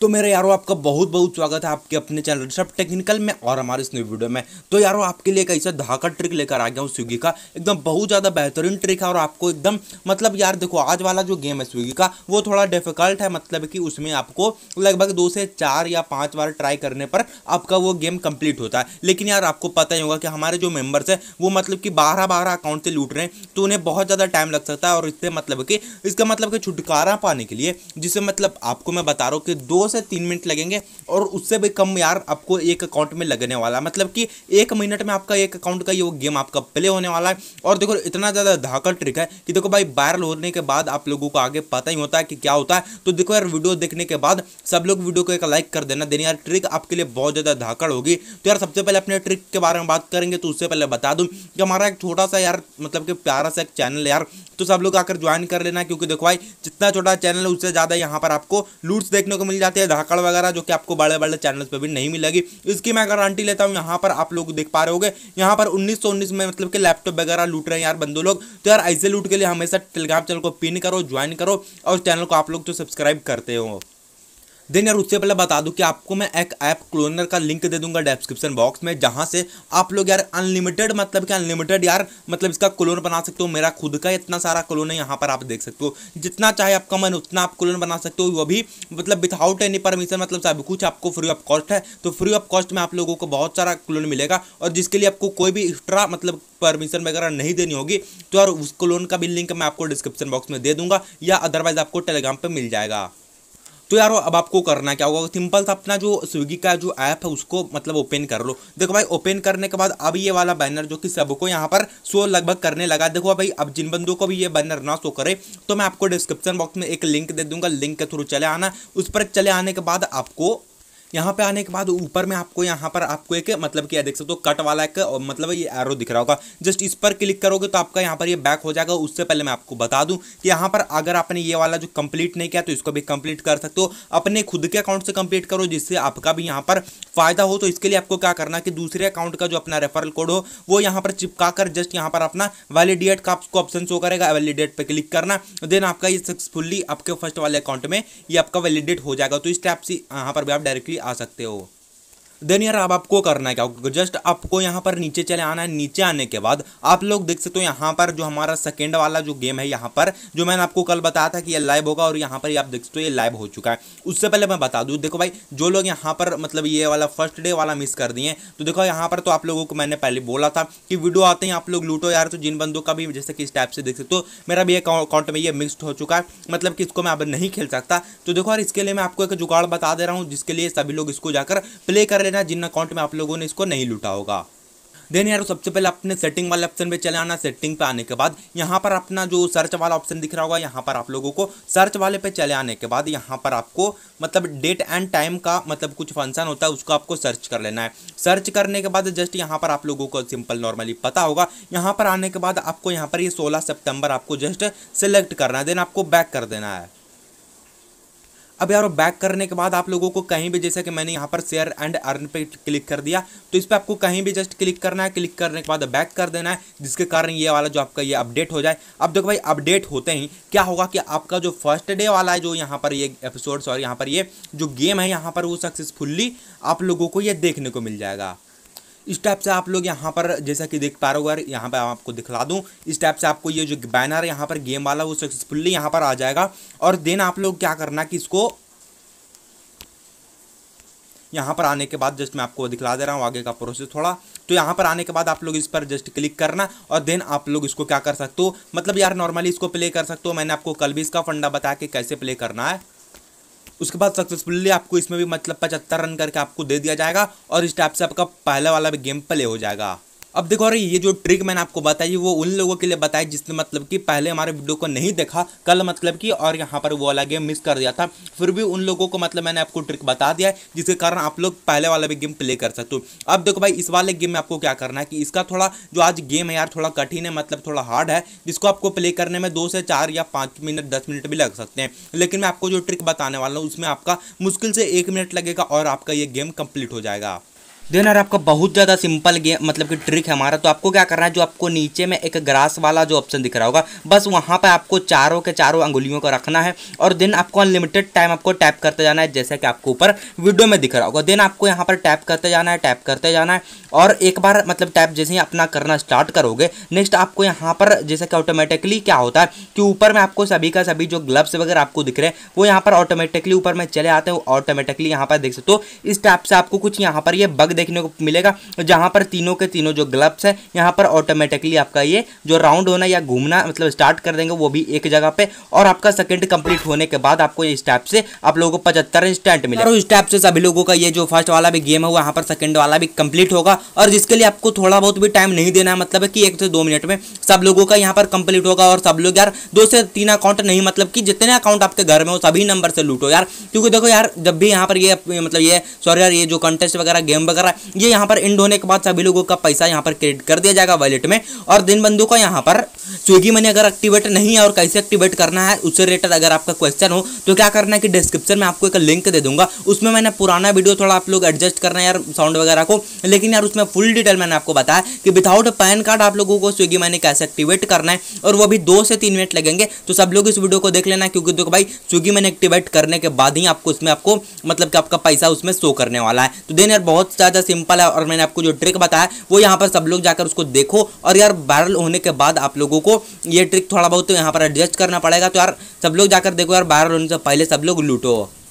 तो मेरे यारो आपका बहुत बहुत स्वागत है आपके अपने चैनल सब टेक्निकल में और हमारे इस न्यू वीडियो में तो यारो आपके लिए एक ऐसा धाका ट्रिक लेकर आ गया हूँ स्विगी का एकदम बहुत ज़्यादा बेहतरीन ट्रिक है और आपको एकदम मतलब यार देखो आज वाला जो गेम है स्विगी का वो थोड़ा डिफिकल्ट है मतलब कि उसमें आपको लगभग दो से चार या पाँच बार ट्राई करने पर आपका वो गेम कम्प्लीट होता है लेकिन यार आपको पता ही होगा कि हमारे जो मेम्बर्स हैं वो मतलब कि बारह बारह अकाउंट से लूट रहे हैं तो उन्हें बहुत ज़्यादा टाइम लग सकता है और इससे मतलब कि इसका मतलब कि छुटकारा पाने के लिए जिसे मतलब आपको मैं बता रहा हूँ कि दो से तीन मिनट लगेंगे और उससे भी कम यार आपको एक अकाउंट में लगने वाला है मतलब कि एक मिनट में आपका एक अकाउंट का ये गेम आपका प्ले होने वाला है और देखो इतना ज़्यादा धाकड़ ट्रिक है कि देखो भाई वायरल होने के बाद आप लोगों को आगे पता ही होता है कि क्या होता है तो देखो यार वीडियो देखने के बाद सब लोग वीडियो को एक लाइक कर देना देने यार ट्रिक आपके लिए बहुत ज़्यादा धाकड़ होगी तो यार सबसे पहले अपने ट्रिक के बारे में बात करेंगे तो उससे पहले बता दूँ कि हमारा एक छोटा सा यार मतलब कि प्यारा सा एक चैनल यार तो सब लोग आकर ज्वाइन कर लेना क्योंकि देखो भाई जितना छोटा चैनल है उससे ज़्यादा यहाँ पर आपको लूट्स देखने को मिल जाती आती है धाकड़ वगैरह जो कि आपको बड़े बड़े चैनल्स पर भी नहीं मिलेगी इसकी मैं गारंटी लेता हूँ यहाँ पर आप लोग देख पा रहे गए यहाँ पर उन्नीस में मतलब कि लैपटॉप वगैरह लूट रहे हैं यार बंदो लोग तो यार ऐसे लूट के लिए हमेशा टेलीग्राम चैनल को पिन करो ज्वाइन करो और चैनल को आप लोग जो सब्सक्राइब करते हो देन यार उससे पहले बता दूं कि आपको मैं एक ऐप क्लोनर का लिंक दे दूंगा डिस्क्रिप्शन बॉक्स में जहां से आप लोग यार अनलिमिटेड मतलब कि अनलिमिटेड यार मतलब इसका क्लोन बना सकते हो मेरा खुद का इतना सारा क्लोन है यहाँ पर आप देख सकते हो जितना चाहे आपका मन उतना आप क्लोन बना सकते हो वो भी मतलब विथआउट एनी परमिशन मतलब सब कुछ आपको फ्री ऑफ कॉस्ट है तो फ्री ऑफ कॉस्ट में आप लोगों को बहुत सारा क्लोन मिलेगा और जिसके लिए आपको कोई भी एक्स्ट्रा मतलब परमिशन वगैरह नहीं देनी होगी तो यार उस क्लोन का भी लिंक मैं आपको डिस्क्रिप्शन बॉक्स में दे दूंगा या अदरवाइज आपको टेलीग्राम पर मिल जाएगा तो यार अब आपको करना क्या होगा सिंपल सा अपना जो स्विगी का जो ऐप है उसको मतलब ओपन कर लो देखो भाई ओपन करने के बाद अब ये वाला बैनर जो कि सबको यहाँ पर शो लगभग करने लगा देखो भाई अब जिन बंदों को भी ये बैनर ना शो करे तो मैं आपको डिस्क्रिप्शन बॉक्स में एक लिंक दे दूंगा लिंक के थ्रू चले आना उस पर चले आने के बाद आपको यहाँ पे आने के बाद ऊपर में आपको यहाँ पर आपको एक मतलब कि देख सकते हो कट वाला एक मतलब ये एरो दिख रहा होगा जस्ट इस पर क्लिक करोगे तो आपका यहाँ पर ये बैक हो जाएगा उससे पहले मैं आपको बता दूँ कि यहाँ पर अगर आपने ये वाला जो कंप्लीट नहीं किया तो इसको भी कंप्लीट कर सकते हो अपने खुद के अकाउंट से कंप्लीट करो जिससे आपका भी यहाँ पर फायदा हो तो इसके लिए आपको क्या करना कि दूसरे अकाउंट का जो अपना रेफरल कोड हो वो यहाँ पर चिपका कर जस्ट यहाँ पर अपना वैलिडेट का आपको ऑप्शन शो करेगा वैलिडेट पर क्लिक करना देन आपका ये सक्सेसफुली आपके फर्स्ट वाले अकाउंट में ये आपका वैलिडेट हो जाएगा तो इस टाइप से यहाँ पर भी आप डायरेक्टली आ सकते हो देन यार अब आपको करना है क्या जस्ट आपको यहाँ पर नीचे चले आना है नीचे आने के बाद आप लोग देख सकते हो यहाँ पर जो हमारा सेकेंड वाला जो गेम है यहाँ पर जो मैंने आपको कल बताया था कि ये लाइव होगा और यहाँ पर आप देख सकते हो ये लाइव हो चुका है उससे पहले मैं बता दूँ देखो भाई जो लोग यहाँ पर मतलब ये वाला फर्स्ट डे वाला मिस कर दिए तो देखो यहाँ पर तो आप लोगों को मैंने पहले बोला था कि वीडियो आते हैं आप लोग लूटो यार तो जिन बंदों का भी जैसे कि इस टाइप से देख सकते हो मेरा भी अकाउंट में ये मिक्सड हो चुका है मतलब कि इसको मैं अब नहीं खेल सकता तो देखो यार इसके लिए मैं आपको एक जुगाड़ बता दे रहा हूँ जिसके लिए सभी लोग इसको जाकर प्ले कर लेना जिन अकाउंट में आप लोगों ने इसको नहीं लूटा होगा देन यार सबसे पहले अपने सेटिंग वाले ऑप्शन पे चले आना सेटिंग पे आने के बाद यहाँ पर अपना जो सर्च वाला ऑप्शन दिख रहा होगा यहाँ पर आप लोगों को सर्च वाले पे चले आने के बाद यहाँ पर आपको मतलब डेट एंड टाइम का मतलब कुछ फंक्शन होता है उसको आपको सर्च कर लेना है सर्च करने के बाद जस्ट यहाँ पर आप लोगों को सिंपल नॉर्मली पता होगा यहाँ पर आने के बाद आपको यहाँ पर ये यह सोलह सेप्टेम्बर आपको जस्ट सेलेक्ट करना है देन आपको बैक कर देना है अब यार बैक करने के बाद आप लोगों को कहीं भी जैसे कि मैंने यहाँ पर शेयर एंड अर्न पे क्लिक कर दिया तो इस पर आपको कहीं भी जस्ट क्लिक करना है क्लिक करने के बाद बैक कर देना है जिसके कारण ये वाला जो आपका ये अपडेट हो जाए अब देखो भाई अपडेट होते ही क्या होगा कि आपका जो फर्स्ट डे वाला है जो यहाँ पर ये एपिसोड और यहाँ पर ये जो गेम है यहाँ पर वो सक्सेसफुल्ली आप लोगों को ये देखने को मिल जाएगा इस टाइप से आप लोग यहाँ पर जैसा कि देख पा रहे हो अगर यहाँ पर आपको दिखला दूँ इस टाइप से आपको ये जो बैनर है यहाँ पर गेम वाला वो सक्सेसफुल्ली यहाँ पर आ जाएगा और देन आप लोग क्या करना कि इसको यहाँ पर आने के बाद जस्ट मैं आपको दिखला दे रहा हूँ आगे का प्रोसेस थोड़ा तो यहाँ पर आने के बाद आप लोग इस पर जस्ट क्लिक करना और देन आप लोग इसको क्या कर सकते हो मतलब यार नॉर्मली इसको प्ले कर सकते हो मैंने आपको कल भी इसका फंडा बताया कि कैसे प्ले करना है उसके बाद सक्सेसफुल्ली आपको इसमें भी मतलब पचहत्तर रन करके आपको दे दिया जाएगा और इस टाइप से आपका पहले वाला भी गेम प्ले हो जाएगा अब देखो अरे ये जो ट्रिक मैंने आपको बताई वो उन लोगों के लिए बताई जिसने मतलब कि पहले हमारे वीडियो को नहीं देखा कल मतलब कि और यहाँ पर वो वाला गेम मिस कर दिया था फिर भी उन लोगों को मतलब मैंने आपको ट्रिक बता दिया है जिसके कारण आप लोग पहले वाला भी गेम प्ले कर सकते हो अब देखो भाई इस वाले गेम में आपको क्या करना है कि इसका थोड़ा जो आज गेम है यार थोड़ा कठिन है मतलब थोड़ा हार्ड है जिसको आपको प्ले करने में दो से चार या पाँच मिनट दस मिनट भी लग सकते हैं लेकिन मैं आपको जो ट्रिक बताने वाला हूँ उसमें आपका मुश्किल से एक मिनट लगेगा और आपका ये गेम कम्प्लीट हो जाएगा देन यार आपका बहुत ज़्यादा सिंपल गेम मतलब कि ट्रिक है हमारा तो आपको क्या करना है जो आपको नीचे में एक ग्रास वाला जो ऑप्शन दिख रहा होगा बस वहाँ पर आपको चारों के चारों अंगुलियों को रखना है और देन आपको अनलिमिटेड टाइम आपको टैप करते जाना है जैसे कि आपको ऊपर वीडियो में दिख रहा होगा देन आपको यहाँ पर टैप करते जाना है टैप करते जाना है और एक बार मतलब टैप जैसे ही अपना करना स्टार्ट करोगे नेक्स्ट आपको यहाँ पर जैसे कि ऑटोमेटिकली क्या होता है कि ऊपर में आपको सभी का सभी जो ग्लव्स वगैरह आपको दिख रहे हैं वो यहाँ पर ऑटोमेटिकली ऊपर में चले आते हैं ऑटोमेटिकली यहाँ पर देख सकते हो इस टाइप से आपको कुछ यहाँ पर ये बग पर देखने को मिलेगा जहां पर तीनों के तीनों जो ग्लब्स है यहां पर ऑटोमेटिकली आपका ये जो राउंड होना या घूमना मतलब स्टार्ट कर देंगे वो भी एक जगह पे और आपका सेकंड कंप्लीट होने के बाद आपको इस स्टेप से आप लोगों को पचहत्तर इंस्टेंट मिलेगा और स्टेप से सभी लोगों का ये जो फर्स्ट वाला भी गेम है वहां पर सेकेंड वाला भी कंप्लीट होगा और जिसके लिए आपको थोड़ा बहुत भी टाइम नहीं देना है मतलब है कि एक से दो मिनट में सब लोगों का यहाँ पर कंप्लीट होगा और सब लोग यार दो से तीन अकाउंट नहीं मतलब कि जितने अकाउंट आपके घर में हो सभी नंबर से लूटो यार क्योंकि देखो यार जब भी यहाँ पर ये मतलब ये सॉरी यार ये जो कंटेस्ट वगैरह गेम वगैरह रहा है ये यहाँ पर इंड होने के बाद सभी लोगों का पैसा यहाँ पर क्रेडिट कर दिया जाएगा वॉलेट में और दिन बंधु का यहाँ पर स्विगी मनी अगर एक्टिवेट नहीं है और कैसे एक्टिवेट करना है उससे रिलेटेड अगर आपका क्वेश्चन हो तो क्या करना है कि डिस्क्रिप्शन में आपको एक लिंक दे दूंगा उसमें मैंने पुराना वीडियो थोड़ा आप लोग एडजस्ट करना है यार साउंड वगैरह को लेकिन यार उसमें फुल डिटेल मैंने आपको बताया कि विदाउट पैन कार्ड आप लोगों को स्विगी मनी कैसे एक्टिवेट करना है और वो भी दो से तीन मिनट लगेंगे तो सब लोग इस वीडियो को देख लेना क्योंकि देखो भाई स्विगी मनी एक्टिवेट करने के बाद ही आपको उसमें आपको मतलब कि आपका पैसा उसमें शो करने वाला है तो देन यार बहुत ज़्यादा सिंपल है और मैंने आपको जो ट्रिक बताया वो यहाँ पर सब लोग जाकर उसको देखो और यार वायरल होने के बाद आप लोगों को ये ट्रिक थोड़ा बहुत तो यहाँ पर एडजस्ट करना पड़ेगा तो यार सब लोग जाकर देखो यार वायरल होने से पहले सब लोग लूटो